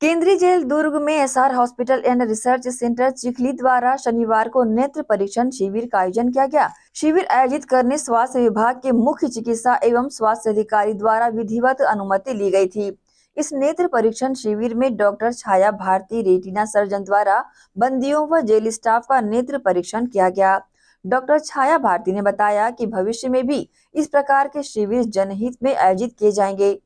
केंद्रीय जेल दुर्ग में SR hospital and research centre Chikhli द्वारा शनिवार को नेत्र परीक्षण शिविर का आयोजन किया गया शिविर आयोजित करने स्वास्थ्य विभाग के मुख्य चिकित्सा एवं स्वास्थ्य अधिकारी द्वारा विधिवत अनुमति ली गई थी इस नेत्र परीक्षण शिविर में doctor Chhaya Bharti retina surgeon द्वारा बंदियों व जेल स्टाफ का नेत्र परीक्षण किया गया डॉक्टर छाया भारती ने बताया कि भविष्य में भी इस प्रकार के शिविर जनहित में आयोजित किए जाएंगे